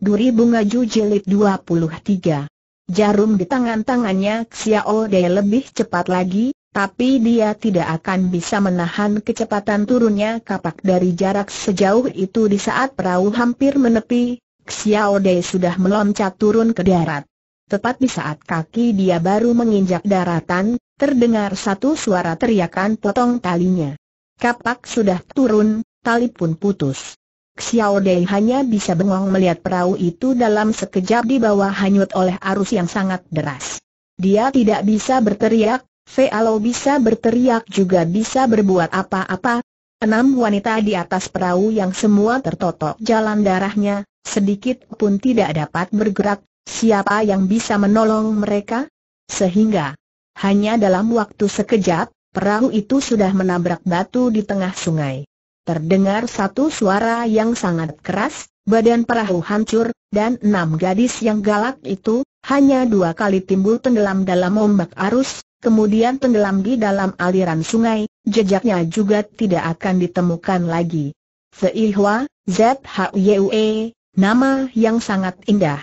Duri Bunga Ju Jilid 23 Jarum di tangan tangannya Xiao Dei lebih cepat lagi, tapi dia tidak akan bisa menahan kecepatan turunnya kapak dari jarak sejauh itu di saat perahu hampir menepi, Xiao Dei sudah meloncat turun ke darat. Tepat di saat kaki dia baru menginjak daratan, terdengar satu suara teriakan potong talinya. Kapak sudah turun, tali pun putus. Xiao Dei hanya bisa bengong melihat perahu itu dalam sekejap di bawah hanyut oleh arus yang sangat deras. Dia tidak bisa berteriak, Fealo bisa berteriak juga bisa berbuat apa-apa. Enam wanita di atas perahu yang semua tertotok jalan darahnya, sedikit pun tidak dapat bergerak, siapa yang bisa menolong mereka? Sehingga, hanya dalam waktu sekejap, perahu itu sudah menabrak batu di tengah sungai terdengar satu suara yang sangat keras, badan perahu hancur, dan enam gadis yang galak itu, hanya dua kali timbul tenggelam dalam ombak arus, kemudian tenggelam di dalam aliran sungai, jejaknya juga tidak akan ditemukan lagi. Seihwa, E, nama yang sangat indah.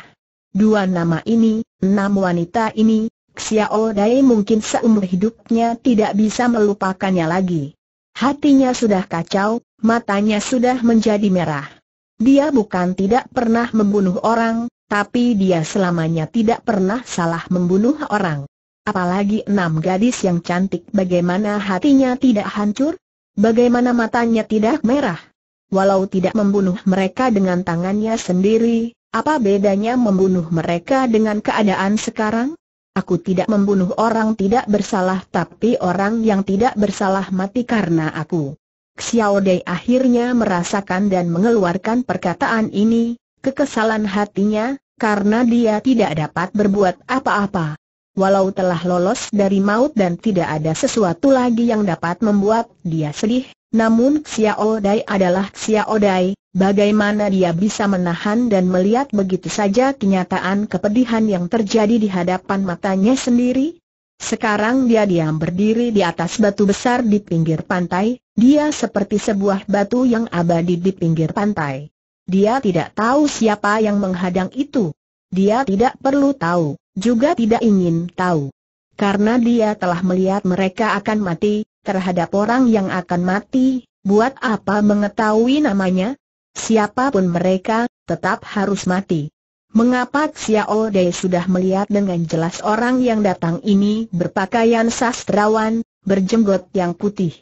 Dua nama ini, enam wanita ini, Xiao Dai mungkin seumur hidupnya tidak bisa melupakannya lagi. Hatinya sudah kacau, matanya sudah menjadi merah. Dia bukan tidak pernah membunuh orang, tapi dia selamanya tidak pernah salah membunuh orang. Apalagi enam gadis yang cantik bagaimana hatinya tidak hancur? Bagaimana matanya tidak merah? Walau tidak membunuh mereka dengan tangannya sendiri, apa bedanya membunuh mereka dengan keadaan sekarang? Aku tidak membunuh orang tidak bersalah tapi orang yang tidak bersalah mati karena aku. Xiao Dei akhirnya merasakan dan mengeluarkan perkataan ini, kekesalan hatinya, karena dia tidak dapat berbuat apa-apa. Walau telah lolos dari maut dan tidak ada sesuatu lagi yang dapat membuat dia sedih, namun Xiao Dai adalah Xiao Dai, bagaimana dia bisa menahan dan melihat begitu saja kenyataan kepedihan yang terjadi di hadapan matanya sendiri? Sekarang dia diam berdiri di atas batu besar di pinggir pantai, dia seperti sebuah batu yang abadi di pinggir pantai. Dia tidak tahu siapa yang menghadang itu. Dia tidak perlu tahu, juga tidak ingin tahu. Karena dia telah melihat mereka akan mati, terhadap orang yang akan mati, buat apa mengetahui namanya? Siapapun mereka, tetap harus mati. Mengapa Xiao Dei sudah melihat dengan jelas orang yang datang ini berpakaian sastrawan, berjenggot yang putih?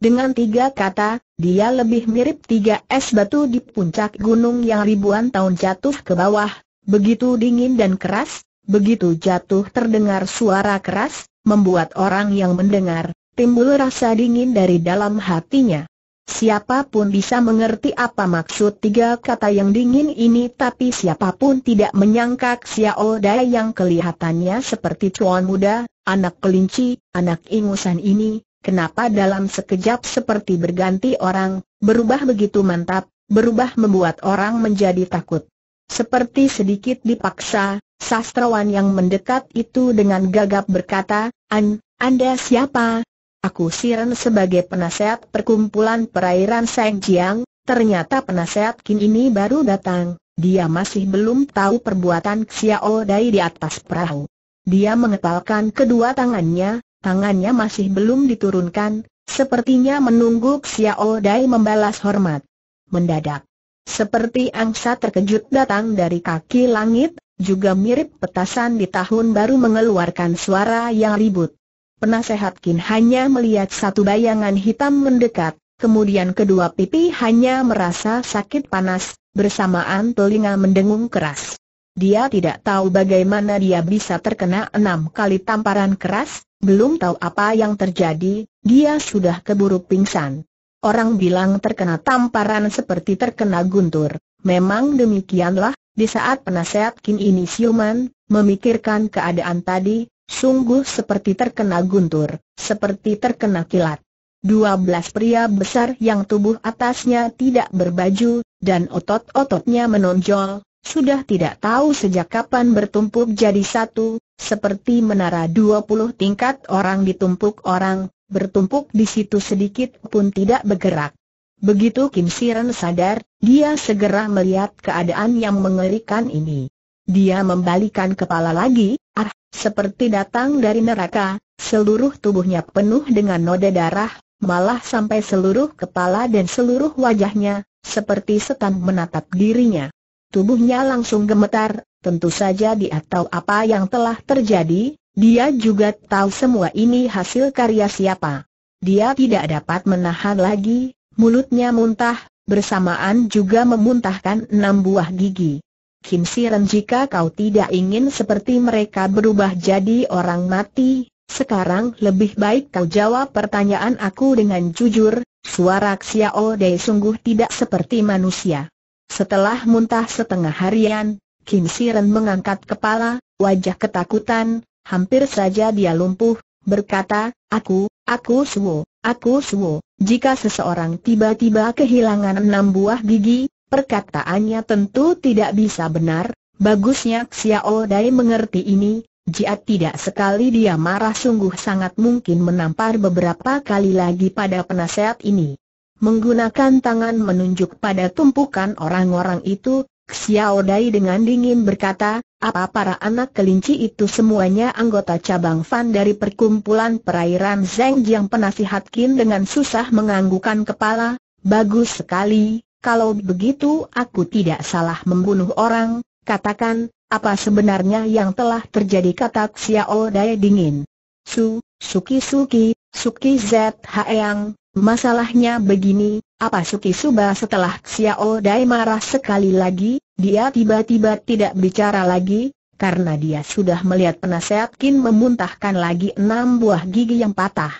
Dengan tiga kata, dia lebih mirip tiga es batu di puncak gunung yang ribuan tahun jatuh ke bawah, begitu dingin dan keras, begitu jatuh terdengar suara keras, membuat orang yang mendengar, timbul rasa dingin dari dalam hatinya. Siapapun bisa mengerti apa maksud tiga kata yang dingin ini tapi siapapun tidak menyangka Xiao Dai yang kelihatannya seperti cuan muda, anak kelinci, anak ingusan ini, Kenapa dalam sekejap seperti berganti orang, berubah begitu mantap, berubah membuat orang menjadi takut. Seperti sedikit dipaksa, sastrawan yang mendekat itu dengan gagap berkata, An, Anda siapa? Aku Siren sebagai penasehat perkumpulan perairan Seng Jiang, ternyata penasehat kini ini baru datang, dia masih belum tahu perbuatan Xiao Dai di atas perahu. Dia mengepalkan kedua tangannya, tangannya masih belum diturunkan, sepertinya menunggu Xiao Dai membalas hormat. Mendadak, seperti angsa terkejut datang dari kaki langit, juga mirip petasan di tahun baru mengeluarkan suara yang ribut. Penasehat Kin hanya melihat satu bayangan hitam mendekat, kemudian kedua pipi hanya merasa sakit panas, bersamaan telinga mendengung keras. Dia tidak tahu bagaimana dia bisa terkena enam kali tamparan keras, belum tahu apa yang terjadi, dia sudah keburu pingsan. Orang bilang terkena tamparan seperti terkena guntur. Memang demikianlah, di saat penasehat Kim ini siuman, memikirkan keadaan tadi, sungguh seperti terkena guntur, seperti terkena kilat. Dua belas pria besar yang tubuh atasnya tidak berbaju, dan otot-ototnya menonjol, sudah tidak tahu sejak kapan bertumpuk jadi satu, seperti menara 20 tingkat orang ditumpuk orang, bertumpuk di situ sedikit pun tidak bergerak. Begitu Kim Siren sadar, dia segera melihat keadaan yang mengerikan ini. Dia membalikan kepala lagi, ah, seperti datang dari neraka, seluruh tubuhnya penuh dengan noda darah, malah sampai seluruh kepala dan seluruh wajahnya, seperti setan menatap dirinya. Tubuhnya langsung gemetar, tentu saja dia tahu apa yang telah terjadi, dia juga tahu semua ini hasil karya siapa. Dia tidak dapat menahan lagi, mulutnya muntah, bersamaan juga memuntahkan enam buah gigi. Kim Siren jika kau tidak ingin seperti mereka berubah jadi orang mati, sekarang lebih baik kau jawab pertanyaan aku dengan jujur, suara Xiao Dei sungguh tidak seperti manusia. Setelah muntah setengah harian, Kim Siren mengangkat kepala, wajah ketakutan, hampir saja dia lumpuh, berkata, aku, aku suwo, aku suwo, jika seseorang tiba-tiba kehilangan enam buah gigi, perkataannya tentu tidak bisa benar, bagusnya Xiao Dai mengerti ini, jika tidak sekali dia marah sungguh sangat mungkin menampar beberapa kali lagi pada penasehat ini. Menggunakan tangan menunjuk pada tumpukan orang-orang itu, Xiao Dai dengan dingin berkata, apa para anak kelinci itu semuanya anggota cabang Fan dari perkumpulan perairan Zeng yang penasihat Qin dengan susah menganggukan kepala, bagus sekali, kalau begitu aku tidak salah membunuh orang, katakan, apa sebenarnya yang telah terjadi kata Xiao Dai dingin. Su, Suki Suki, Suki Z Haeyang, Masalahnya begini, apa Suki Suba setelah Xiao Dai marah sekali lagi, dia tiba-tiba tidak bicara lagi, karena dia sudah melihat penasehat Kin memuntahkan lagi enam buah gigi yang patah.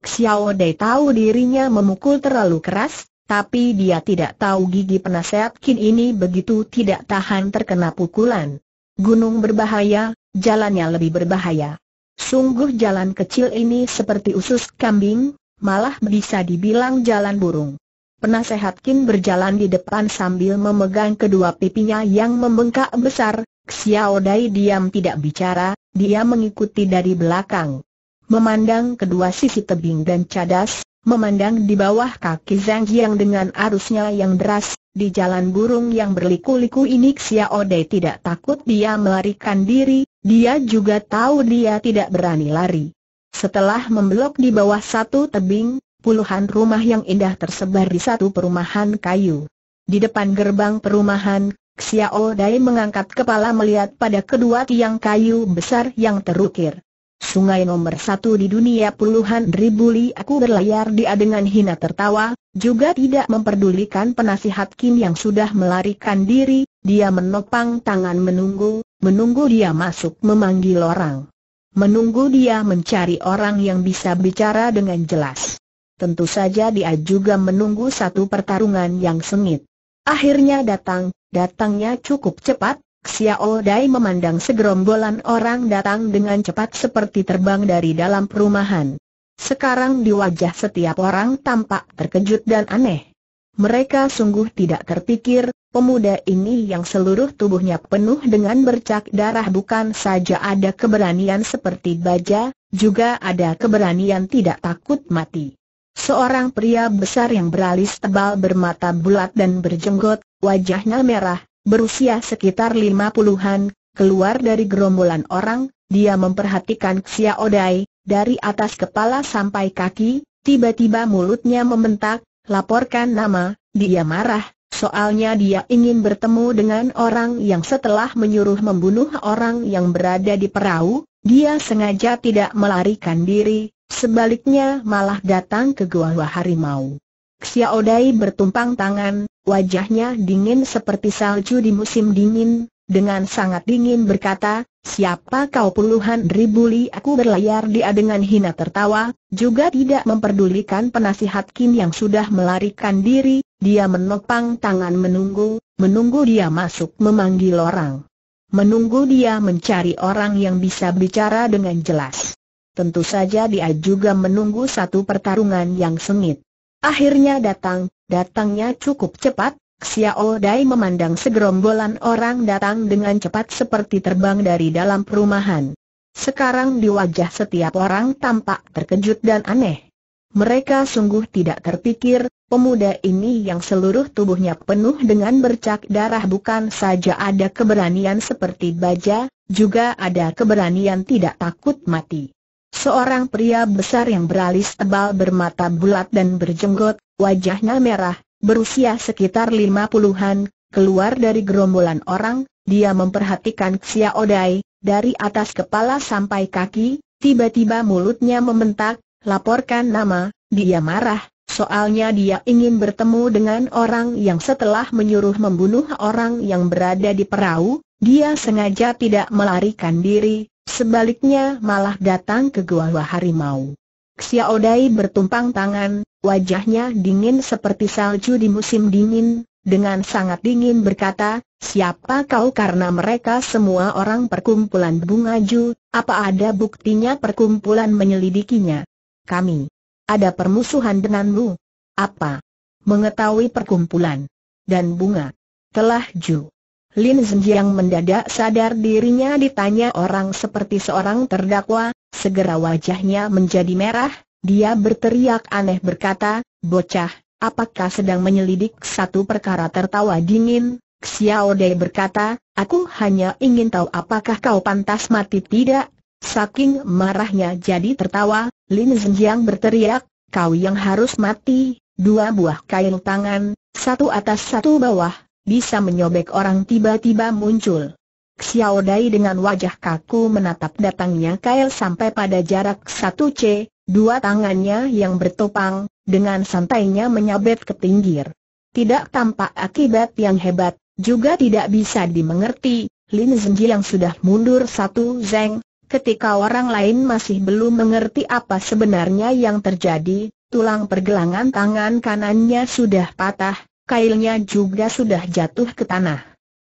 Xiao Dai tahu dirinya memukul terlalu keras, tapi dia tidak tahu gigi penasehat Kin ini begitu tidak tahan terkena pukulan. Gunung berbahaya, jalannya lebih berbahaya. Sungguh jalan kecil ini seperti usus kambing, malah bisa dibilang jalan burung. Penasehat Kin berjalan di depan sambil memegang kedua pipinya yang membengkak besar, Xiao Dai diam tidak bicara, dia mengikuti dari belakang. Memandang kedua sisi tebing dan cadas, memandang di bawah kaki Zhang Yang dengan arusnya yang deras, di jalan burung yang berliku-liku ini Xiao Dai tidak takut dia melarikan diri, dia juga tahu dia tidak berani lari. Setelah membelok di bawah satu tebing, puluhan rumah yang indah tersebar di satu perumahan kayu. Di depan gerbang perumahan, Xiao Dai mengangkat kepala melihat pada kedua tiang kayu besar yang terukir. Sungai nomor satu di dunia puluhan ribu li aku berlayar di dengan hina tertawa, juga tidak memperdulikan penasihat Kim yang sudah melarikan diri, dia menopang tangan menunggu, menunggu dia masuk memanggil orang. Menunggu dia mencari orang yang bisa bicara dengan jelas. Tentu saja dia juga menunggu satu pertarungan yang sengit. Akhirnya datang, datangnya cukup cepat, Xiao Dai memandang segerombolan orang datang dengan cepat seperti terbang dari dalam perumahan. Sekarang di wajah setiap orang tampak terkejut dan aneh. Mereka sungguh tidak terpikir Pemuda ini yang seluruh tubuhnya penuh dengan bercak darah bukan saja ada keberanian seperti baja, juga ada keberanian tidak takut mati. Seorang pria besar yang beralis tebal bermata bulat dan berjenggot, wajahnya merah, berusia sekitar lima puluhan, keluar dari gerombolan orang, dia memperhatikan Xiao Dai, dari atas kepala sampai kaki, tiba-tiba mulutnya membentak, laporkan nama, dia marah, Soalnya dia ingin bertemu dengan orang yang setelah menyuruh membunuh orang yang berada di perahu, dia sengaja tidak melarikan diri, sebaliknya malah datang ke Gua Harimau. Xiao Dai bertumpang tangan, wajahnya dingin seperti salju di musim dingin, dengan sangat dingin berkata, Siapa kau puluhan ribu li aku berlayar dia dengan hina tertawa, juga tidak memperdulikan penasihat Kim yang sudah melarikan diri, dia menopang tangan menunggu, menunggu dia masuk memanggil orang. Menunggu dia mencari orang yang bisa bicara dengan jelas. Tentu saja dia juga menunggu satu pertarungan yang sengit. Akhirnya datang, datangnya cukup cepat, Xiao Dai memandang segerombolan orang datang dengan cepat seperti terbang dari dalam perumahan. Sekarang di wajah setiap orang tampak terkejut dan aneh. Mereka sungguh tidak terpikir Pemuda ini yang seluruh tubuhnya penuh dengan bercak darah bukan saja ada keberanian seperti baja, juga ada keberanian tidak takut mati. Seorang pria besar yang beralis tebal bermata bulat dan berjenggot, wajahnya merah, berusia sekitar lima puluhan, keluar dari gerombolan orang, dia memperhatikan Xia Odai, dari atas kepala sampai kaki, tiba-tiba mulutnya membentak, laporkan nama, dia marah, Soalnya dia ingin bertemu dengan orang yang setelah menyuruh membunuh orang yang berada di perahu, dia sengaja tidak melarikan diri, sebaliknya malah datang ke Gua Harimau. Xiao Dai bertumpang tangan, wajahnya dingin seperti salju di musim dingin, dengan sangat dingin berkata, siapa kau karena mereka semua orang perkumpulan bunga ju, apa ada buktinya perkumpulan menyelidikinya? Kami ada permusuhan denganmu? Apa? Mengetahui perkumpulan dan bunga. Telah Ju. Lin Zhenjiang mendadak sadar dirinya ditanya orang seperti seorang terdakwa, segera wajahnya menjadi merah, dia berteriak aneh berkata, bocah, apakah sedang menyelidik satu perkara tertawa dingin? Xiao Dei berkata, aku hanya ingin tahu apakah kau pantas mati tidak, Saking marahnya jadi tertawa, Lin Zhenjiang berteriak, kau yang harus mati, dua buah kail tangan, satu atas satu bawah, bisa menyobek orang tiba-tiba muncul. Xiao Dai dengan wajah kaku menatap datangnya kail sampai pada jarak satu c dua tangannya yang bertopang, dengan santainya menyabet ke pinggir. Tidak tampak akibat yang hebat, juga tidak bisa dimengerti, Lin Zhenjiang sudah mundur satu zeng, Ketika orang lain masih belum mengerti apa sebenarnya yang terjadi, tulang pergelangan tangan kanannya sudah patah, kailnya juga sudah jatuh ke tanah.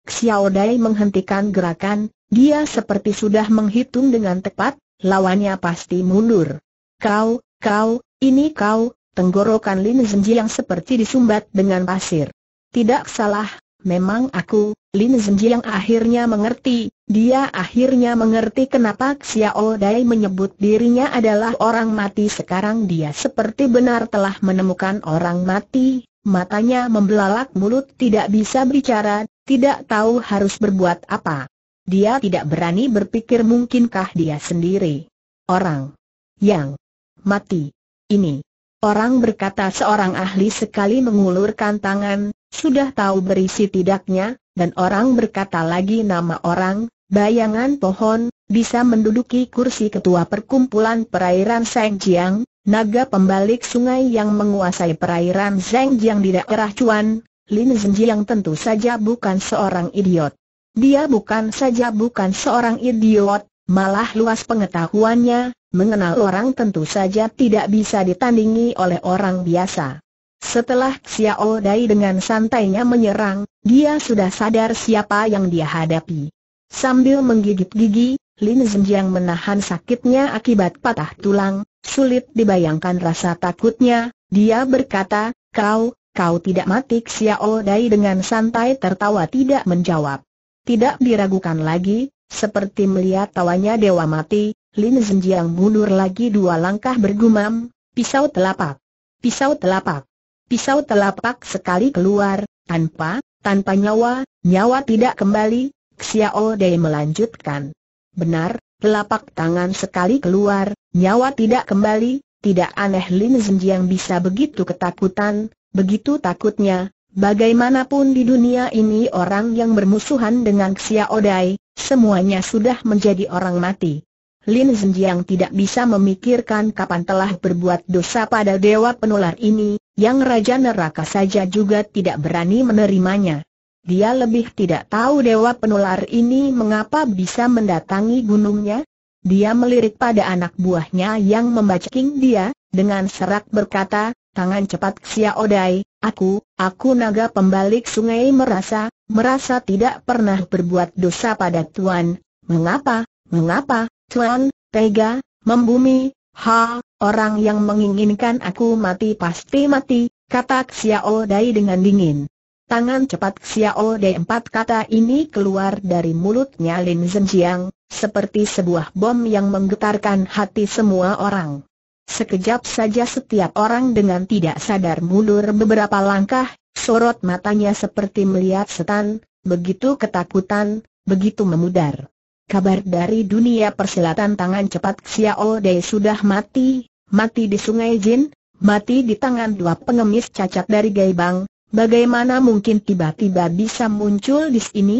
Xiao Dai menghentikan gerakan, dia seperti sudah menghitung dengan tepat, lawannya pasti mundur. Kau, kau, ini kau, tenggorokan Lin Zhenji yang seperti disumbat dengan pasir. Tidak salah, Memang aku, Lin yang akhirnya mengerti, dia akhirnya mengerti kenapa Xiao Dai menyebut dirinya adalah orang mati sekarang dia seperti benar telah menemukan orang mati, matanya membelalak mulut tidak bisa bicara, tidak tahu harus berbuat apa. Dia tidak berani berpikir mungkinkah dia sendiri. Orang yang mati ini. Orang berkata seorang ahli sekali mengulurkan tangan, sudah tahu berisi tidaknya, dan orang berkata lagi nama orang, bayangan pohon, bisa menduduki kursi ketua perkumpulan perairan Seng Jiang, naga pembalik sungai yang menguasai perairan Seng Jiang di daerah Chuan, Lin Zhenjiang tentu saja bukan seorang idiot. Dia bukan saja bukan seorang idiot, malah luas pengetahuannya, mengenal orang tentu saja tidak bisa ditandingi oleh orang biasa. Setelah Xiao Dai dengan santainya menyerang, dia sudah sadar siapa yang dia hadapi. Sambil menggigit gigi, Lin Zhenjiang menahan sakitnya akibat patah tulang, sulit dibayangkan rasa takutnya, dia berkata, kau, kau tidak mati Xiao Dai dengan santai tertawa tidak menjawab. Tidak diragukan lagi, seperti melihat tawanya dewa mati, Lin Zhenjiang mundur lagi dua langkah bergumam, pisau telapak. Pisau telapak. Pisau telapak sekali keluar, tanpa, tanpa nyawa, nyawa tidak kembali, Xiao Dei melanjutkan. Benar, telapak tangan sekali keluar, nyawa tidak kembali, tidak aneh Lin Zhenjiang bisa begitu ketakutan, begitu takutnya, bagaimanapun di dunia ini orang yang bermusuhan dengan Xiao Dei, semuanya sudah menjadi orang mati. Lin Zhenjiang tidak bisa memikirkan kapan telah berbuat dosa pada dewa penular ini, yang Raja Neraka saja juga tidak berani menerimanya. Dia lebih tidak tahu Dewa Penular ini mengapa bisa mendatangi gunungnya. Dia melirik pada anak buahnya yang membacaking dia, dengan serak berkata, tangan cepat Xia Odai, aku, aku naga pembalik sungai merasa, merasa tidak pernah berbuat dosa pada Tuan. Mengapa, mengapa, Tuan, tega, membumi, ha, Orang yang menginginkan aku mati pasti mati, kata Xiao oh Dai dengan dingin. Tangan cepat Xiao oh Dai empat kata ini keluar dari mulutnya Lin Zhenjiang, seperti sebuah bom yang menggetarkan hati semua orang. Sekejap saja setiap orang dengan tidak sadar mundur beberapa langkah, sorot matanya seperti melihat setan, begitu ketakutan, begitu memudar. Kabar dari dunia persilatan tangan cepat Xiao Dei sudah mati, mati di sungai Jin, mati di tangan dua pengemis cacat dari Gaibang, bagaimana mungkin tiba-tiba bisa muncul di sini?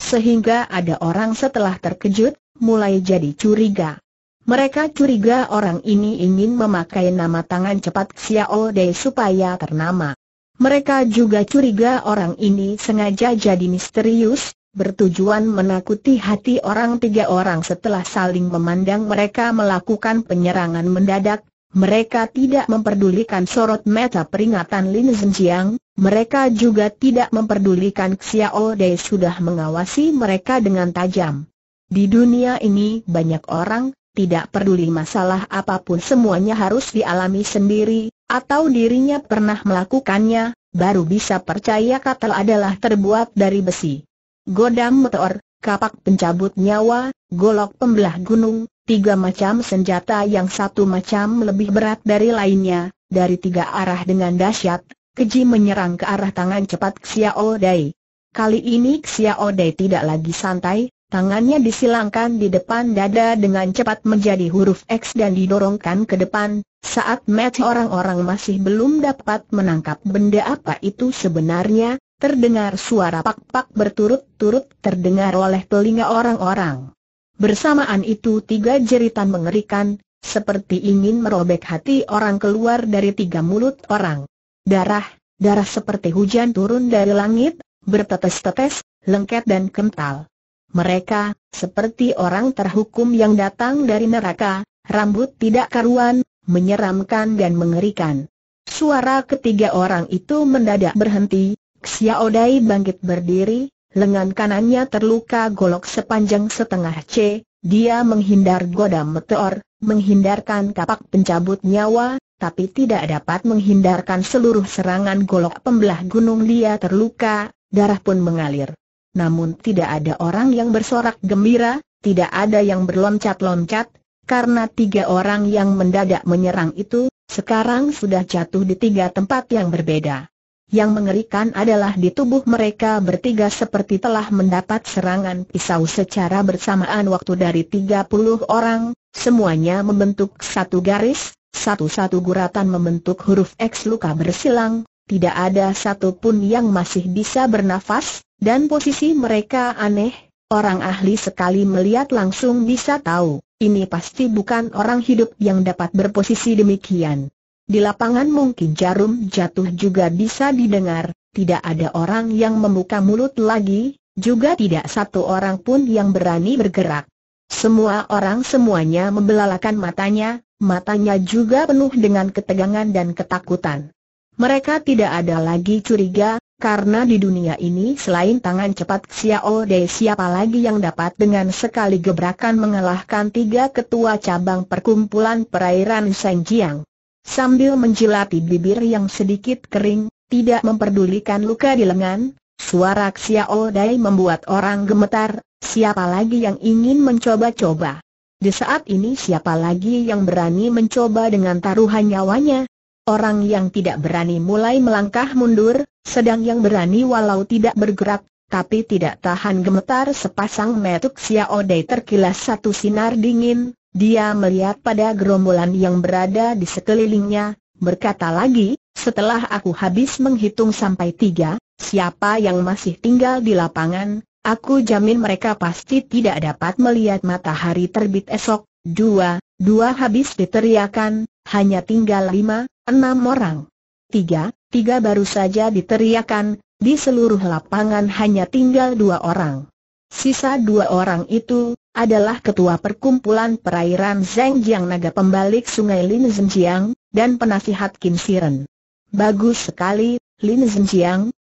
Sehingga ada orang setelah terkejut, mulai jadi curiga. Mereka curiga orang ini ingin memakai nama tangan cepat Xiao Dei supaya ternama. Mereka juga curiga orang ini sengaja jadi misterius, bertujuan menakuti hati orang tiga orang setelah saling memandang mereka melakukan penyerangan mendadak, mereka tidak memperdulikan sorot mata peringatan Lin Zhenjiang, mereka juga tidak memperdulikan Xiao Dai sudah mengawasi mereka dengan tajam. Di dunia ini banyak orang, tidak peduli masalah apapun semuanya harus dialami sendiri, atau dirinya pernah melakukannya, baru bisa percaya katal adalah terbuat dari besi godang meteor, kapak pencabut nyawa, golok pembelah gunung, tiga macam senjata yang satu macam lebih berat dari lainnya, dari tiga arah dengan dahsyat, keji menyerang ke arah tangan cepat Xiao Dai. Kali ini Xiao Dai tidak lagi santai, tangannya disilangkan di depan dada dengan cepat menjadi huruf X dan didorongkan ke depan, saat match orang-orang masih belum dapat menangkap benda apa itu sebenarnya, Terdengar suara pak-pak berturut-turut terdengar oleh telinga orang-orang. Bersamaan itu tiga jeritan mengerikan, seperti ingin merobek hati orang keluar dari tiga mulut orang. Darah, darah seperti hujan turun dari langit, bertetes-tetes, lengket dan kental. Mereka, seperti orang terhukum yang datang dari neraka, rambut tidak karuan, menyeramkan dan mengerikan. Suara ketiga orang itu mendadak berhenti, Xiao Dai bangkit berdiri, lengan kanannya terluka golok sepanjang setengah C, dia menghindar godam meteor, menghindarkan kapak pencabut nyawa, tapi tidak dapat menghindarkan seluruh serangan golok pembelah gunung dia terluka, darah pun mengalir. Namun tidak ada orang yang bersorak gembira, tidak ada yang berloncat-loncat, karena tiga orang yang mendadak menyerang itu, sekarang sudah jatuh di tiga tempat yang berbeda. Yang mengerikan adalah di tubuh mereka bertiga seperti telah mendapat serangan pisau secara bersamaan waktu dari 30 orang, semuanya membentuk satu garis, satu-satu guratan membentuk huruf X luka bersilang, tidak ada satupun yang masih bisa bernafas, dan posisi mereka aneh, orang ahli sekali melihat langsung bisa tahu, ini pasti bukan orang hidup yang dapat berposisi demikian. Di lapangan mungkin jarum jatuh juga bisa didengar, tidak ada orang yang membuka mulut lagi, juga tidak satu orang pun yang berani bergerak. Semua orang semuanya membelalakan matanya, matanya juga penuh dengan ketegangan dan ketakutan. Mereka tidak ada lagi curiga, karena di dunia ini selain tangan cepat Xiao De siapa lagi yang dapat dengan sekali gebrakan mengalahkan tiga ketua cabang perkumpulan perairan Sengjiang. Sambil menjilati bibir yang sedikit kering, tidak memperdulikan luka di lengan, suara Xiao Dai membuat orang gemetar, siapa lagi yang ingin mencoba-coba. Di saat ini siapa lagi yang berani mencoba dengan taruhan nyawanya? Orang yang tidak berani mulai melangkah mundur, sedang yang berani walau tidak bergerak tapi tidak tahan gemetar sepasang metuk Xiao Dai terkilas satu sinar dingin, dia melihat pada gerombolan yang berada di sekelilingnya, berkata lagi, setelah aku habis menghitung sampai tiga, siapa yang masih tinggal di lapangan, aku jamin mereka pasti tidak dapat melihat matahari terbit esok. Dua, dua habis diteriakan, hanya tinggal lima, enam orang. Tiga, tiga baru saja diteriakan, di seluruh lapangan hanya tinggal dua orang. Sisa dua orang itu, adalah ketua perkumpulan perairan Zhengjiang Naga pembalik sungai Lin dan penasihat Kim Siren. Bagus sekali, Lin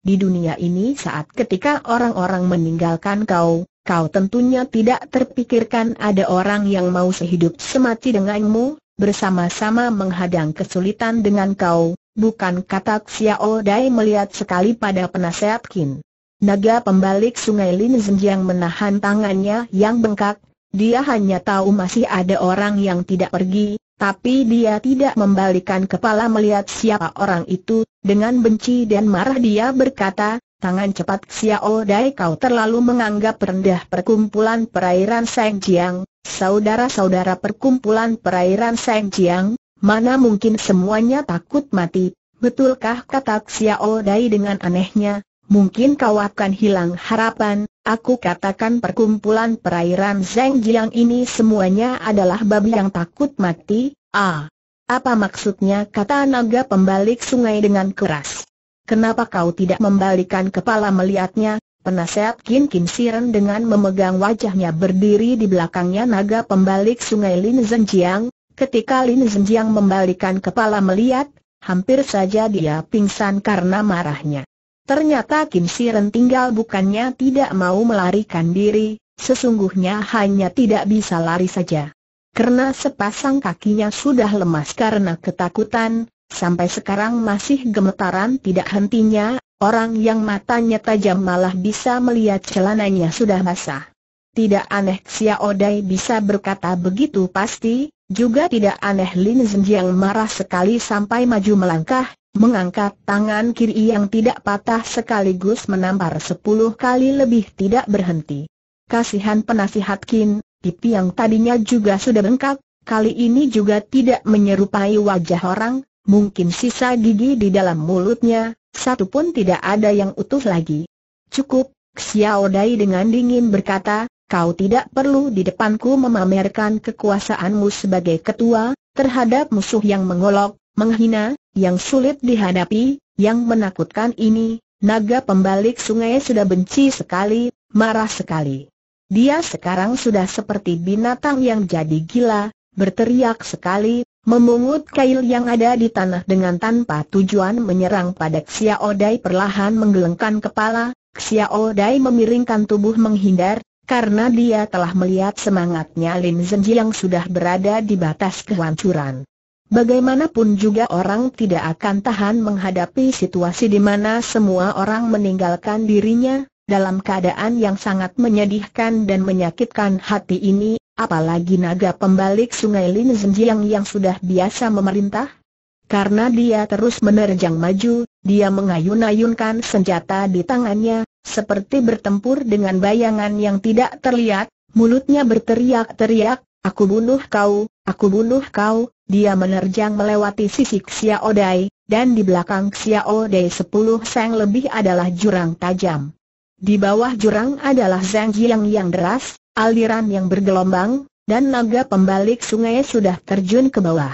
di dunia ini saat ketika orang-orang meninggalkan kau, kau tentunya tidak terpikirkan ada orang yang mau sehidup semati denganmu, bersama-sama menghadang kesulitan dengan kau, bukan kata Xiao Dai melihat sekali pada penasehat Kim. Naga pembalik sungai Lin yang menahan tangannya yang bengkak, dia hanya tahu masih ada orang yang tidak pergi, tapi dia tidak membalikan kepala melihat siapa orang itu, dengan benci dan marah dia berkata, Tangan cepat Xiao Dai kau terlalu menganggap rendah perkumpulan perairan Seng saudara-saudara perkumpulan perairan Seng mana mungkin semuanya takut mati, betulkah kata Xiao Dai dengan anehnya, Mungkin kau akan hilang harapan, aku katakan perkumpulan perairan Zeng Jiang ini semuanya adalah babi yang takut mati, ah. Apa maksudnya kata naga pembalik sungai dengan keras? Kenapa kau tidak membalikan kepala melihatnya? Penasehat Kin Kim Siren dengan memegang wajahnya berdiri di belakangnya naga pembalik sungai Lin Zhenjiang. Ketika Lin Zhenjiang membalikan kepala melihat, hampir saja dia pingsan karena marahnya. Ternyata Kim Siren tinggal bukannya tidak mau melarikan diri, sesungguhnya hanya tidak bisa lari saja. Karena sepasang kakinya sudah lemas karena ketakutan, sampai sekarang masih gemetaran tidak hentinya, orang yang matanya tajam malah bisa melihat celananya sudah basah. Tidak aneh Xia Odai bisa berkata begitu pasti, juga tidak aneh Lin Zhenjiang marah sekali sampai maju melangkah, Mengangkat tangan kiri yang tidak patah sekaligus menampar sepuluh kali lebih tidak berhenti. Kasihan penasihat Kin, pipi yang tadinya juga sudah bengkak, kali ini juga tidak menyerupai wajah orang, mungkin sisa gigi di dalam mulutnya, satu pun tidak ada yang utuh lagi. Cukup, Xiao Dai dengan dingin berkata, kau tidak perlu di depanku memamerkan kekuasaanmu sebagai ketua, terhadap musuh yang mengolok, menghina, yang sulit dihadapi, yang menakutkan ini, naga pembalik sungai sudah benci sekali, marah sekali. Dia sekarang sudah seperti binatang yang jadi gila, berteriak sekali, memungut kail yang ada di tanah dengan tanpa tujuan menyerang pada Xiao Dai perlahan menggelengkan kepala, Xiao Dai memiringkan tubuh menghindar, karena dia telah melihat semangatnya Lin Zhenji yang sudah berada di batas kehancuran. Bagaimanapun juga orang tidak akan tahan menghadapi situasi di mana semua orang meninggalkan dirinya, dalam keadaan yang sangat menyedihkan dan menyakitkan hati ini, apalagi naga pembalik sungai Lin Zhenjiang yang sudah biasa memerintah. Karena dia terus menerjang maju, dia mengayun-ayunkan senjata di tangannya, seperti bertempur dengan bayangan yang tidak terlihat, mulutnya berteriak-teriak, Aku bunuh kau, aku bunuh kau, dia menerjang melewati sisi Xiao Dai, dan di belakang Xiao Dai sepuluh seng lebih adalah jurang tajam. Di bawah jurang adalah Zhang Jiang yang deras, aliran yang bergelombang, dan naga pembalik sungai sudah terjun ke bawah.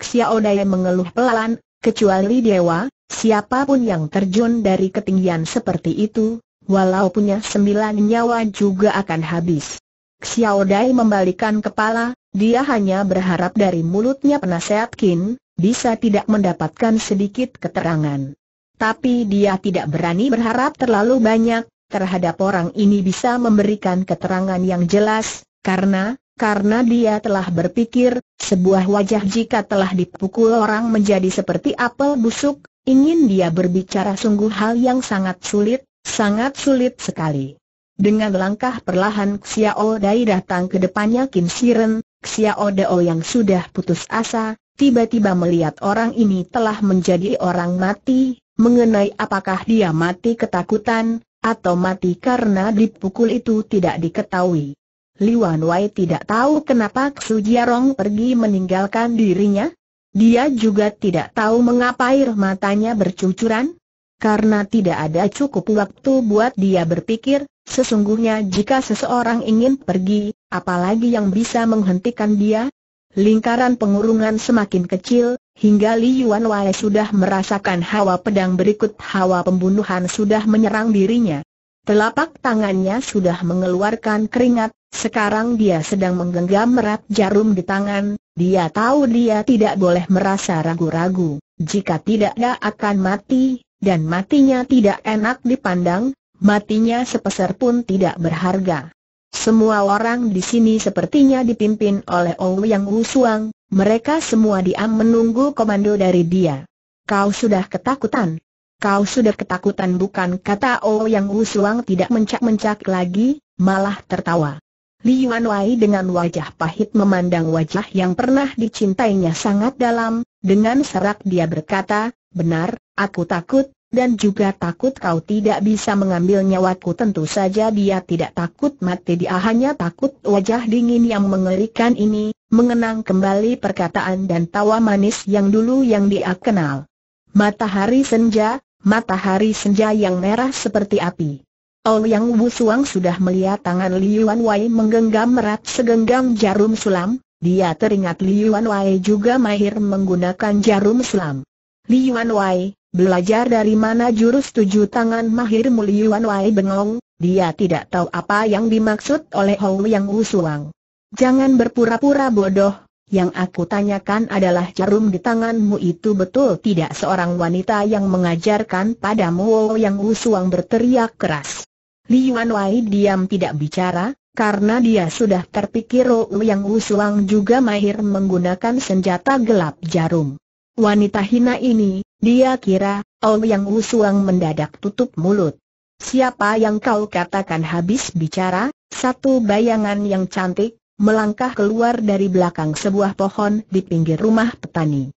Xiao Dai mengeluh pelan, kecuali dewa, siapapun yang terjun dari ketinggian seperti itu, walau punya sembilan nyawa juga akan habis. Xiao Dai membalikan kepala, dia hanya berharap dari mulutnya penasehat Kin, bisa tidak mendapatkan sedikit keterangan. Tapi dia tidak berani berharap terlalu banyak, terhadap orang ini bisa memberikan keterangan yang jelas, karena, karena dia telah berpikir, sebuah wajah jika telah dipukul orang menjadi seperti apel busuk, ingin dia berbicara sungguh hal yang sangat sulit, sangat sulit sekali. Dengan langkah perlahan Xiao Dai datang ke depannya Kim Siren, Xiao Dao yang sudah putus asa, tiba-tiba melihat orang ini telah menjadi orang mati, mengenai apakah dia mati ketakutan, atau mati karena dipukul itu tidak diketahui. Li Wan Wei tidak tahu kenapa Xu Jiarong pergi meninggalkan dirinya. Dia juga tidak tahu mengapa air matanya bercucuran. Karena tidak ada cukup waktu buat dia berpikir, Sesungguhnya jika seseorang ingin pergi, apalagi yang bisa menghentikan dia? Lingkaran pengurungan semakin kecil, hingga Li Yuan Wai sudah merasakan hawa pedang berikut hawa pembunuhan sudah menyerang dirinya. Telapak tangannya sudah mengeluarkan keringat, sekarang dia sedang menggenggam merat jarum di tangan, dia tahu dia tidak boleh merasa ragu-ragu, jika tidak dia akan mati, dan matinya tidak enak dipandang, matinya sepeser pun tidak berharga. Semua orang di sini sepertinya dipimpin oleh Ouyang Wusuang, mereka semua diam menunggu komando dari dia. Kau sudah ketakutan. Kau sudah ketakutan bukan kata Ouyang Wusuang tidak mencak-mencak lagi, malah tertawa. Yuan Wai dengan wajah pahit memandang wajah yang pernah dicintainya sangat dalam, dengan serak dia berkata, benar, aku takut, dan juga takut kau tidak bisa mengambil nyawaku tentu saja dia tidak takut mati dia hanya takut wajah dingin yang mengerikan ini, mengenang kembali perkataan dan tawa manis yang dulu yang dia kenal. Matahari senja, matahari senja yang merah seperti api. Oh Yang Busuang sudah melihat tangan Liuan Wei menggenggam erat segenggam jarum sulam, dia teringat Liuan Wei juga mahir menggunakan jarum sulam. Liuan Wei, Belajar dari mana jurus tujuh tangan mahir Muliuan Wai bengong, dia tidak tahu apa yang dimaksud oleh Hou Yang Usuang. Jangan berpura-pura bodoh, yang aku tanyakan adalah jarum di tanganmu itu betul tidak seorang wanita yang mengajarkan padamu Hou Yang Usuang berteriak keras. Liuan Wai diam tidak bicara, karena dia sudah terpikir Hou Yang Usuang juga mahir menggunakan senjata gelap jarum. Wanita hina ini, dia kira, Ouyang oh, Wusuang mendadak tutup mulut. Siapa yang kau katakan habis bicara? Satu bayangan yang cantik, melangkah keluar dari belakang sebuah pohon di pinggir rumah petani.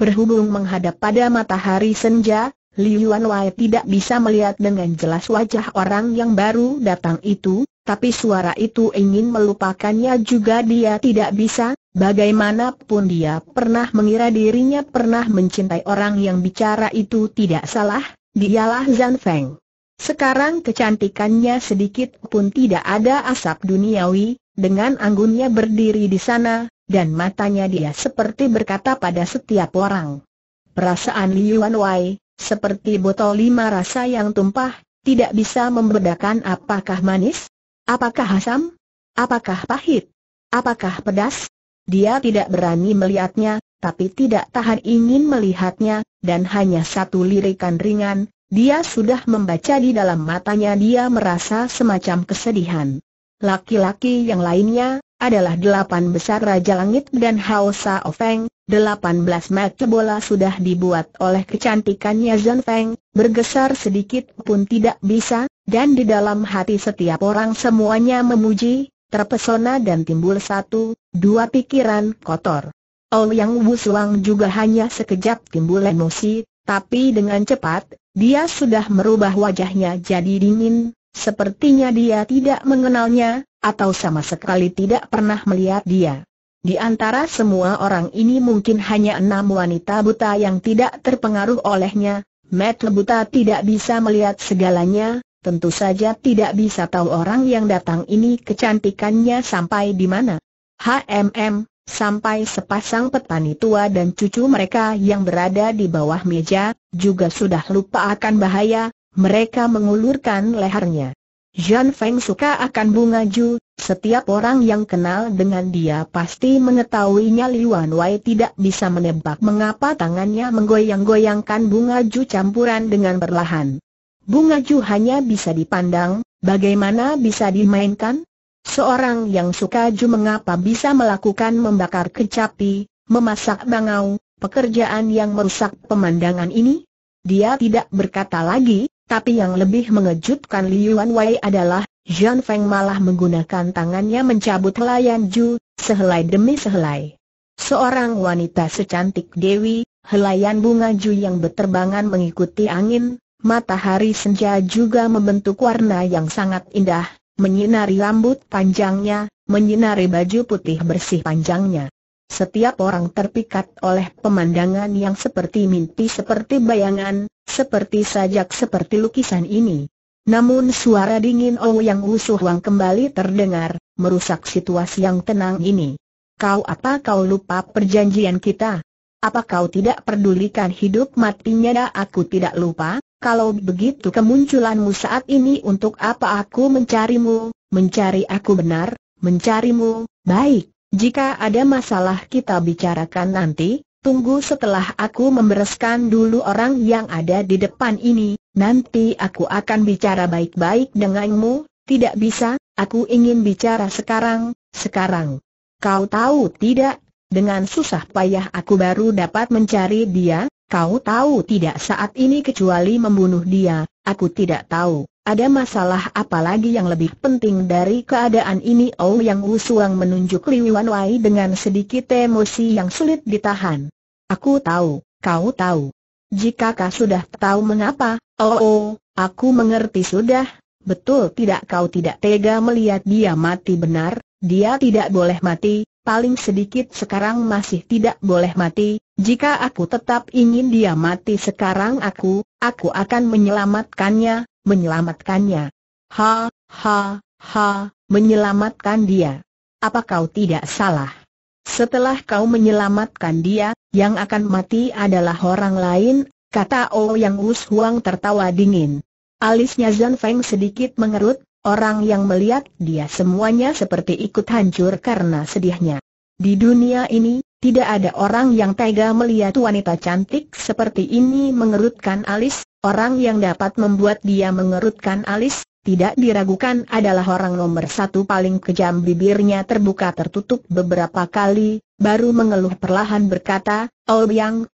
Berhubung menghadap pada matahari senja, Liu Wanwai tidak bisa melihat dengan jelas wajah orang yang baru datang itu, tapi suara itu ingin melupakannya juga dia tidak bisa, Bagaimanapun dia pernah mengira dirinya pernah mencintai orang yang bicara itu tidak salah, dialah Zan Feng. Sekarang kecantikannya sedikit pun tidak ada asap duniawi, dengan anggunnya berdiri di sana, dan matanya dia seperti berkata pada setiap orang. Perasaan Liuan Wei, seperti botol lima rasa yang tumpah, tidak bisa membedakan apakah manis, apakah asam, apakah pahit, apakah pedas, dia tidak berani melihatnya, tapi tidak tahan ingin melihatnya, dan hanya satu lirikan ringan, dia sudah membaca di dalam matanya dia merasa semacam kesedihan. Laki-laki yang lainnya, adalah delapan besar Raja Langit dan Hao Sao Feng, delapan belas mata bola sudah dibuat oleh kecantikannya Zhen Feng, bergesar sedikit pun tidak bisa, dan di dalam hati setiap orang semuanya memuji, terpesona dan timbul satu, Dua pikiran kotor. Ouyang Wusuang juga hanya sekejap timbul emosi, tapi dengan cepat, dia sudah merubah wajahnya jadi dingin, sepertinya dia tidak mengenalnya, atau sama sekali tidak pernah melihat dia. Di antara semua orang ini mungkin hanya enam wanita buta yang tidak terpengaruh olehnya, Mata buta tidak bisa melihat segalanya, tentu saja tidak bisa tahu orang yang datang ini kecantikannya sampai di mana. HMM, sampai sepasang petani tua dan cucu mereka yang berada di bawah meja, juga sudah lupa akan bahaya, mereka mengulurkan lehernya. Jean Feng suka akan bunga ju, setiap orang yang kenal dengan dia pasti mengetahuinya Wan Wai tidak bisa menebak mengapa tangannya menggoyang-goyangkan bunga ju campuran dengan perlahan. Bunga ju hanya bisa dipandang, bagaimana bisa dimainkan? Seorang yang suka mengapa bisa melakukan membakar kecapi, memasak bangau, pekerjaan yang merusak pemandangan ini? Dia tidak berkata lagi, tapi yang lebih mengejutkan Liuan Wei adalah, Zhang Feng malah menggunakan tangannya mencabut helaian Ju, sehelai demi sehelai. Seorang wanita secantik Dewi, helaian bunga Ju yang berterbangan mengikuti angin, matahari senja juga membentuk warna yang sangat indah, menyinari rambut panjangnya, menyinari baju putih bersih panjangnya. Setiap orang terpikat oleh pemandangan yang seperti mimpi seperti bayangan, seperti sajak seperti lukisan ini. Namun suara dingin yang Ouyang wang kembali terdengar, merusak situasi yang tenang ini. Kau apa kau lupa perjanjian kita? Apa kau tidak pedulikan hidup matinya? Aku tidak lupa kalau begitu kemunculanmu saat ini untuk apa aku mencarimu, mencari aku benar, mencarimu, baik, jika ada masalah kita bicarakan nanti, tunggu setelah aku membereskan dulu orang yang ada di depan ini, nanti aku akan bicara baik-baik denganmu, tidak bisa, aku ingin bicara sekarang, sekarang. Kau tahu tidak, dengan susah payah aku baru dapat mencari dia, Kau tahu tidak saat ini kecuali membunuh dia, aku tidak tahu, ada masalah apa lagi yang lebih penting dari keadaan ini Oh Yang Usuang menunjuk Liu Wanwei dengan sedikit emosi yang sulit ditahan. Aku tahu, kau tahu. Jika kau sudah tahu mengapa, oh, oh aku mengerti sudah, betul tidak kau tidak tega melihat dia mati benar, dia tidak boleh mati, paling sedikit sekarang masih tidak boleh mati, jika aku tetap ingin dia mati sekarang aku, aku akan menyelamatkannya, menyelamatkannya. Ha, ha, ha, menyelamatkan dia. Apa kau tidak salah? Setelah kau menyelamatkan dia, yang akan mati adalah orang lain, kata Oh Yang Us Huang tertawa dingin. Alisnya Zhan Feng sedikit mengerut, orang yang melihat dia semuanya seperti ikut hancur karena sedihnya. Di dunia ini, tidak ada orang yang tega melihat wanita cantik seperti ini mengerutkan alis, orang yang dapat membuat dia mengerutkan alis, tidak diragukan adalah orang nomor satu paling kejam bibirnya terbuka tertutup beberapa kali, baru mengeluh perlahan berkata, Oh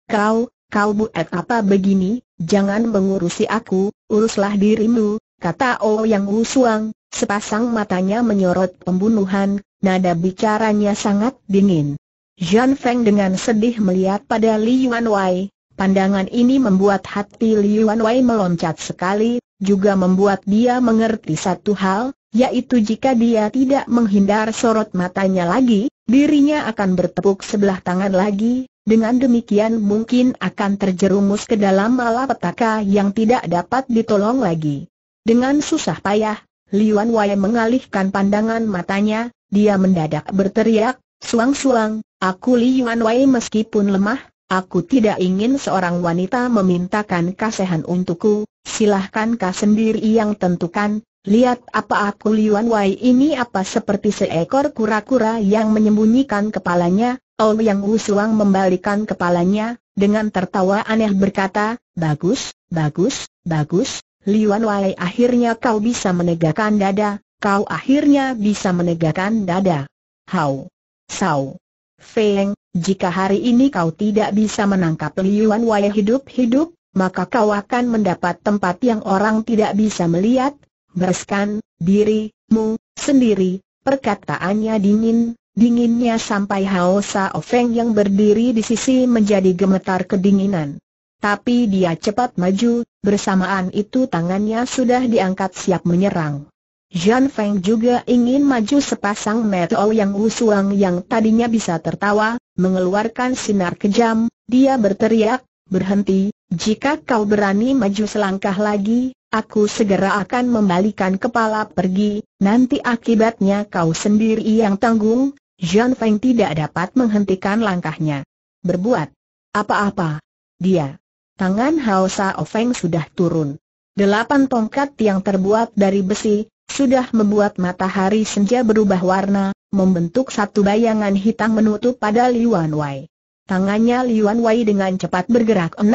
kau, kau buat apa begini, jangan mengurusi aku, uruslah dirimu, kata Oh Yang Usuang, sepasang matanya menyorot pembunuhan, nada bicaranya sangat dingin. Yan Feng dengan sedih melihat pada Li Yuan Wei. Pandangan ini membuat hati Li Yuan Wei meloncat sekali, juga membuat dia mengerti satu hal, yaitu jika dia tidak menghindar sorot matanya lagi, dirinya akan bertepuk sebelah tangan lagi, dengan demikian mungkin akan terjerumus ke dalam malapetaka yang tidak dapat ditolong lagi. Dengan susah payah, Li Yuanwei mengalihkan pandangan matanya, dia mendadak berteriak, Suang-suang, aku Li Yuan Wei meskipun lemah, aku tidak ingin seorang wanita memintakan kasihan untukku, silahkan kau sendiri yang tentukan, lihat apa aku Li Yuan Wei ini apa seperti seekor kura-kura yang menyembunyikan kepalanya, Oh Yang Wu Suang membalikan kepalanya, dengan tertawa aneh berkata, bagus, bagus, bagus, Yuan Wei akhirnya kau bisa menegakkan dada, kau akhirnya bisa menegakkan dada. How? Sau. Feng, jika hari ini kau tidak bisa menangkap Liuan Wei hidup-hidup, maka kau akan mendapat tempat yang orang tidak bisa melihat, bereskan dirimu sendiri. Perkataannya dingin, dinginnya sampai Hao Sao Feng yang berdiri di sisi menjadi gemetar kedinginan. Tapi dia cepat maju, bersamaan itu tangannya sudah diangkat siap menyerang. Jan Feng juga ingin maju sepasang metao yang usuang yang tadinya bisa tertawa, mengeluarkan sinar kejam, dia berteriak, berhenti, jika kau berani maju selangkah lagi, aku segera akan membalikan kepala pergi, nanti akibatnya kau sendiri yang tanggung, Jan Feng tidak dapat menghentikan langkahnya. Berbuat apa-apa. Dia. Tangan Hao Sao Feng sudah turun. Delapan tongkat yang terbuat dari besi, sudah membuat matahari senja berubah warna, membentuk satu bayangan hitam menutup pada Liuan Wei. Tangannya Liuan Wei dengan cepat bergerak 16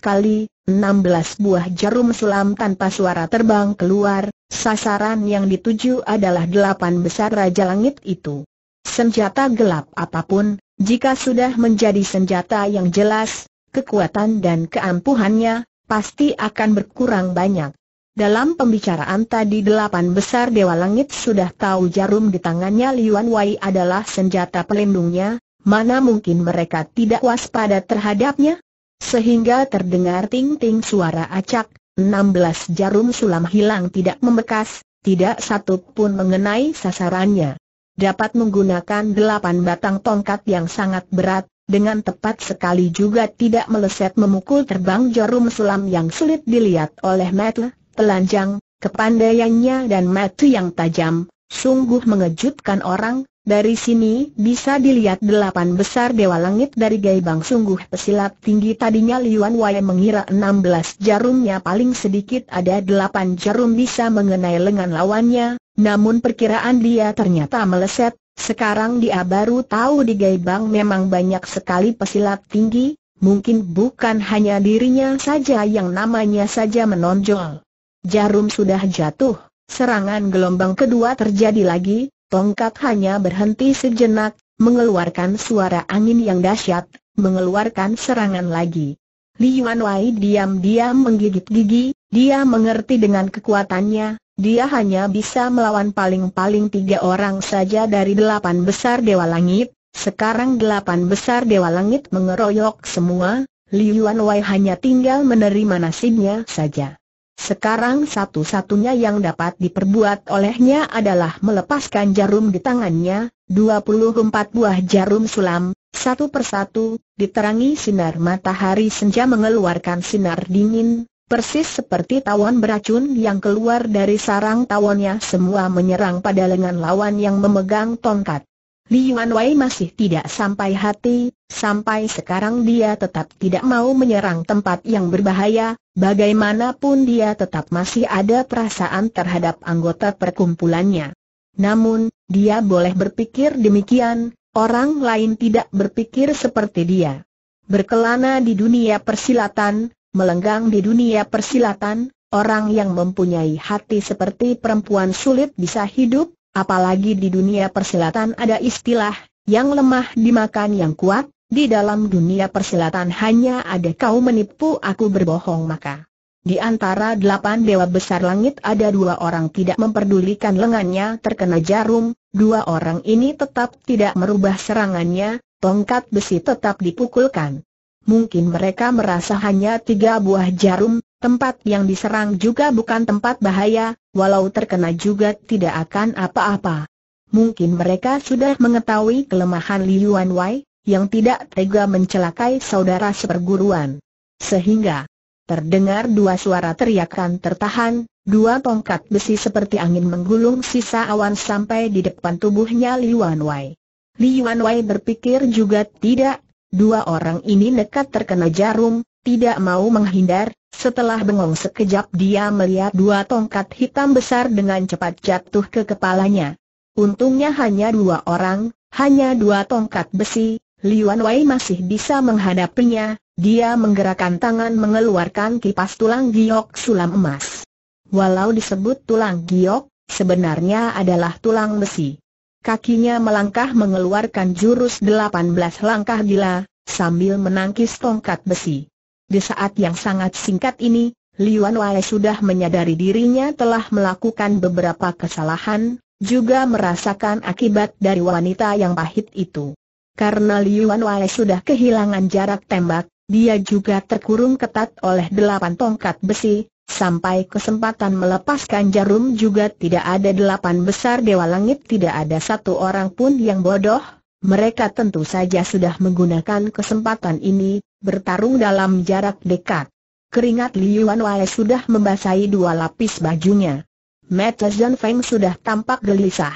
kali, 16 buah jarum sulam tanpa suara terbang keluar, sasaran yang dituju adalah delapan besar Raja Langit itu. Senjata gelap apapun, jika sudah menjadi senjata yang jelas, kekuatan dan keampuhannya, pasti akan berkurang banyak. Dalam pembicaraan tadi delapan besar Dewa Langit sudah tahu jarum di tangannya Liuan Wei adalah senjata pelindungnya, mana mungkin mereka tidak waspada terhadapnya? Sehingga terdengar ting-ting suara acak, 16 jarum sulam hilang tidak membekas, tidak satu pun mengenai sasarannya. Dapat menggunakan delapan batang tongkat yang sangat berat, dengan tepat sekali juga tidak meleset memukul terbang jarum sulam yang sulit dilihat oleh Matt telanjang, kepandaiannya dan mata yang tajam, sungguh mengejutkan orang, dari sini bisa dilihat delapan besar dewa langit dari Gaibang sungguh pesilat tinggi tadinya Liuan Wai mengira enam belas jarumnya paling sedikit ada delapan jarum bisa mengenai lengan lawannya, namun perkiraan dia ternyata meleset, sekarang dia baru tahu di Gaibang memang banyak sekali pesilat tinggi, mungkin bukan hanya dirinya saja yang namanya saja menonjol. Jarum sudah jatuh, serangan gelombang kedua terjadi lagi, tongkat hanya berhenti sejenak, mengeluarkan suara angin yang dahsyat, mengeluarkan serangan lagi. Li Yuan Wai diam-diam menggigit gigi, dia mengerti dengan kekuatannya, dia hanya bisa melawan paling-paling tiga orang saja dari delapan besar Dewa Langit, sekarang delapan besar Dewa Langit mengeroyok semua, Li Yuan Wai hanya tinggal menerima nasibnya saja. Sekarang satu-satunya yang dapat diperbuat olehnya adalah melepaskan jarum di tangannya, 24 buah jarum sulam, satu persatu, diterangi sinar matahari senja mengeluarkan sinar dingin, persis seperti tawon beracun yang keluar dari sarang tawonnya semua menyerang pada lengan lawan yang memegang tongkat. Yuan Wei masih tidak sampai hati, sampai sekarang dia tetap tidak mau menyerang tempat yang berbahaya, bagaimanapun dia tetap masih ada perasaan terhadap anggota perkumpulannya. Namun, dia boleh berpikir demikian, orang lain tidak berpikir seperti dia. Berkelana di dunia persilatan, melenggang di dunia persilatan, orang yang mempunyai hati seperti perempuan sulit bisa hidup, Apalagi di dunia persilatan ada istilah, yang lemah dimakan yang kuat, di dalam dunia persilatan hanya ada kau menipu aku berbohong maka. Di antara delapan dewa besar langit ada dua orang tidak memperdulikan lengannya terkena jarum, dua orang ini tetap tidak merubah serangannya, tongkat besi tetap dipukulkan. Mungkin mereka merasa hanya tiga buah jarum, Tempat yang diserang juga bukan tempat bahaya, walau terkena juga tidak akan apa-apa. Mungkin mereka sudah mengetahui kelemahan Liuan Wei, yang tidak tega mencelakai saudara seperguruan. Sehingga, terdengar dua suara teriakan tertahan, dua tongkat besi seperti angin menggulung sisa awan sampai di depan tubuhnya Liuan Wei. Liuan Wei berpikir juga tidak, dua orang ini nekat terkena jarum, tidak mau menghindar, setelah bengong sekejap dia melihat dua tongkat hitam besar dengan cepat jatuh ke kepalanya. Untungnya hanya dua orang, hanya dua tongkat besi, Liuan Wei masih bisa menghadapinya, dia menggerakkan tangan mengeluarkan kipas tulang giok sulam emas. Walau disebut tulang giok, sebenarnya adalah tulang besi. Kakinya melangkah mengeluarkan jurus 18 langkah gila, sambil menangkis tongkat besi. Di saat yang sangat singkat ini, Liuan Wai sudah menyadari dirinya telah melakukan beberapa kesalahan, juga merasakan akibat dari wanita yang pahit itu. Karena Liuan Wai sudah kehilangan jarak tembak, dia juga terkurung ketat oleh delapan tongkat besi, Sampai kesempatan melepaskan jarum juga tidak ada delapan besar Dewa Langit tidak ada satu orang pun yang bodoh, mereka tentu saja sudah menggunakan kesempatan ini, bertarung dalam jarak dekat. Keringat Liuan Wai sudah membasahi dua lapis bajunya. Mata Zhan Feng sudah tampak gelisah.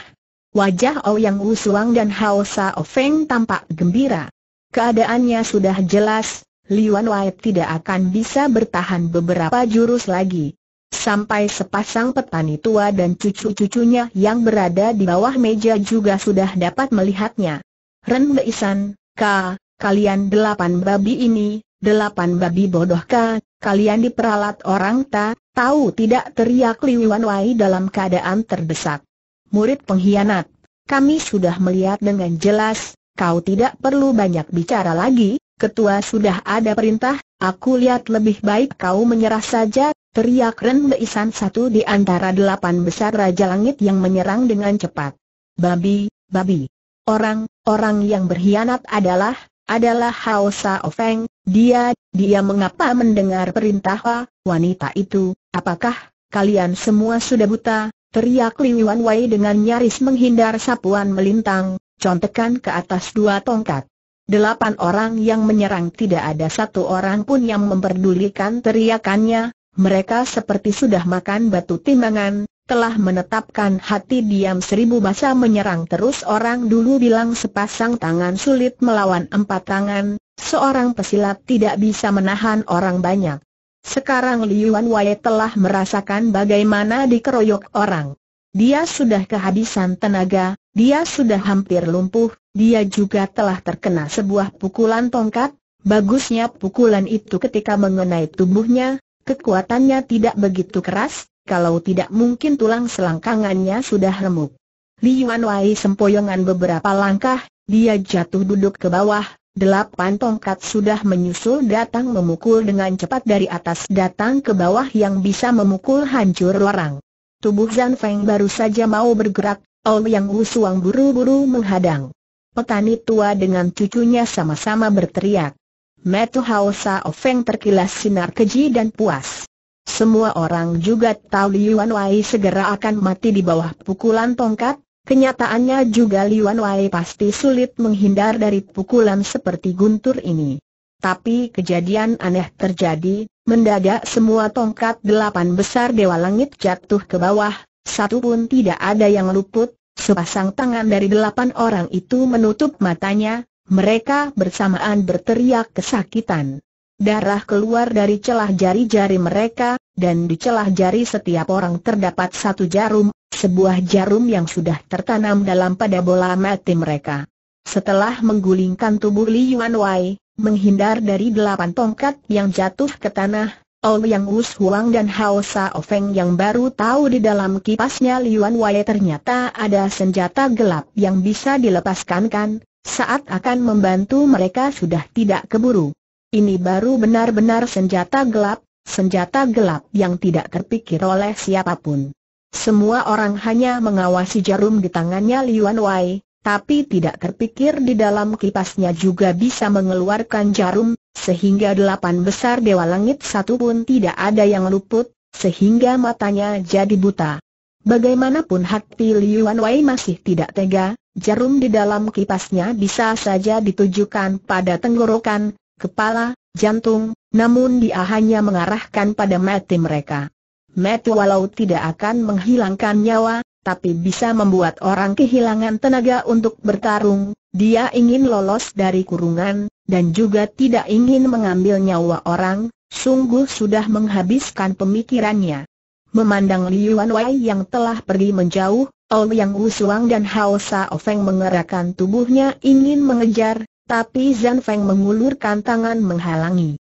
Wajah Ouyang oh Wusuang dan Hao Sao Feng tampak gembira. Keadaannya sudah jelas, Liuan Wai tidak akan bisa bertahan beberapa jurus lagi. Sampai sepasang petani tua dan cucu-cucunya yang berada di bawah meja juga sudah dapat melihatnya. Ren Beisan, Ka, kalian delapan babi ini, delapan babi bodoh Ka, kalian diperalat orang tak, tahu tidak teriak Liu Wai dalam keadaan terdesak. Murid pengkhianat, kami sudah melihat dengan jelas, kau tidak perlu banyak bicara lagi, ketua sudah ada perintah, aku lihat lebih baik kau menyerah saja, teriak Ren Beisan satu di antara delapan besar Raja Langit yang menyerang dengan cepat. Babi, babi. Orang, Orang yang berkhianat adalah, adalah Hao Sao Feng, dia, dia mengapa mendengar perintah wanita itu, apakah, kalian semua sudah buta, teriak Li Wan Wei dengan nyaris menghindar sapuan melintang, contekan ke atas dua tongkat. Delapan orang yang menyerang tidak ada satu orang pun yang memperdulikan teriakannya, mereka seperti sudah makan batu timbangan, telah menetapkan hati diam seribu basa menyerang terus orang dulu bilang sepasang tangan sulit melawan empat tangan, seorang pesilat tidak bisa menahan orang banyak. Sekarang Liuan Wei telah merasakan bagaimana dikeroyok orang. Dia sudah kehabisan tenaga, dia sudah hampir lumpuh, dia juga telah terkena sebuah pukulan tongkat, bagusnya pukulan itu ketika mengenai tubuhnya, kekuatannya tidak begitu keras, kalau tidak mungkin tulang selangkangannya sudah remuk. Yuan Wai sempoyongan beberapa langkah, dia jatuh duduk ke bawah, delapan tongkat sudah menyusul datang memukul dengan cepat dari atas datang ke bawah yang bisa memukul hancur lorang. Tubuh Zan Feng baru saja mau bergerak, Ol Yang Wusuang buru-buru menghadang. Petani tua dengan cucunya sama-sama berteriak. Metu Hao Sao Feng terkilas sinar keji dan puas. Semua orang juga tahu Liuan Wei segera akan mati di bawah pukulan tongkat, kenyataannya juga Liuan Wei pasti sulit menghindar dari pukulan seperti guntur ini. Tapi kejadian aneh terjadi, mendadak semua tongkat delapan besar Dewa Langit jatuh ke bawah, satu pun tidak ada yang luput, sepasang tangan dari delapan orang itu menutup matanya, mereka bersamaan berteriak kesakitan. Darah keluar dari celah jari-jari mereka, dan di celah jari setiap orang terdapat satu jarum, sebuah jarum yang sudah tertanam dalam pada bola mati mereka. Setelah menggulingkan tubuh Li Yuan Wei, menghindar dari delapan tongkat yang jatuh ke tanah, Ol Yang Us Huang dan Hao Sa Ofeng yang baru tahu di dalam kipasnya Li Yuan Wei ternyata ada senjata gelap yang bisa dilepaskan kan, saat akan membantu mereka sudah tidak keburu. Ini baru benar-benar senjata gelap, senjata gelap yang tidak terpikir oleh siapapun. Semua orang hanya mengawasi jarum di tangannya Liuan Wai, tapi tidak terpikir di dalam kipasnya juga bisa mengeluarkan jarum, sehingga delapan besar Dewa Langit satu pun tidak ada yang luput, sehingga matanya jadi buta. Bagaimanapun hati Liuan Wai masih tidak tega, jarum di dalam kipasnya bisa saja ditujukan pada tenggorokan, kepala, jantung, namun dia hanya mengarahkan pada mati mereka. Mati walau tidak akan menghilangkan nyawa, tapi bisa membuat orang kehilangan tenaga untuk bertarung, dia ingin lolos dari kurungan, dan juga tidak ingin mengambil nyawa orang, sungguh sudah menghabiskan pemikirannya. Memandang Liuan Wei yang telah pergi menjauh, Ouyang Yang Wusuang dan Hao Sa Ofeng mengerahkan tubuhnya ingin mengejar, tapi Zhan Feng mengulurkan tangan menghalangi.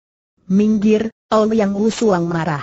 Minggir, Ouyang Usuang marah.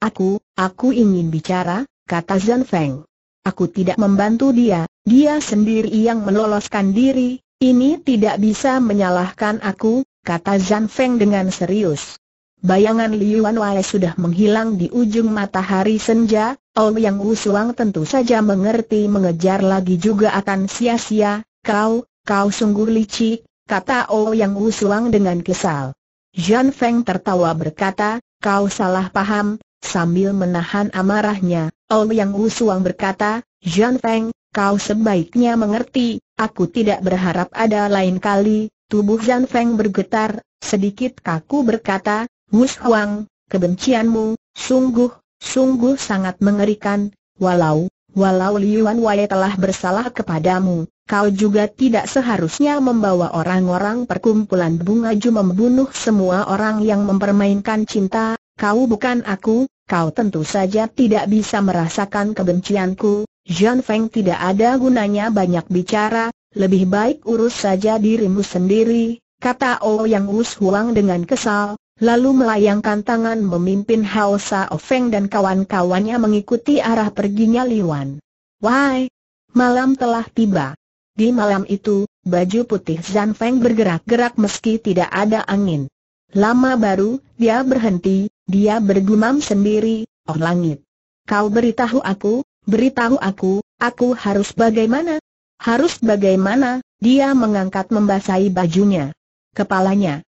Aku, aku ingin bicara, kata Zhan Feng. Aku tidak membantu dia, dia sendiri yang meloloskan diri, ini tidak bisa menyalahkan aku, kata Zhan Feng dengan serius. Bayangan Liu Wai sudah menghilang di ujung matahari senja, Om Yang Usuang tentu saja mengerti mengejar lagi juga akan sia-sia, kau, kau sungguh licik, kata Ouyang Wusuang dengan kesal. Zhan Feng tertawa berkata, kau salah paham, sambil menahan amarahnya, Ouyang Wusuang berkata, Zhan Feng, kau sebaiknya mengerti, aku tidak berharap ada lain kali, tubuh Zhan Feng bergetar, sedikit kaku berkata, Wus Suang, kebencianmu, sungguh, sungguh sangat mengerikan, walau Walau Liuan Wei telah bersalah kepadamu, kau juga tidak seharusnya membawa orang-orang perkumpulan bunga ju membunuh semua orang yang mempermainkan cinta, kau bukan aku, kau tentu saja tidak bisa merasakan kebencianku, Jian Feng tidak ada gunanya banyak bicara, lebih baik urus saja dirimu sendiri, kata O Yang Huang dengan kesal, lalu melayangkan tangan memimpin Hao Sao Feng dan kawan-kawannya mengikuti arah perginya Liwan. Wai! Malam telah tiba. Di malam itu, baju putih Zan Feng bergerak-gerak meski tidak ada angin. Lama baru, dia berhenti, dia bergumam sendiri, oh langit. Kau beritahu aku, beritahu aku, aku harus bagaimana? Harus bagaimana? Dia mengangkat membasahi bajunya. Kepalanya.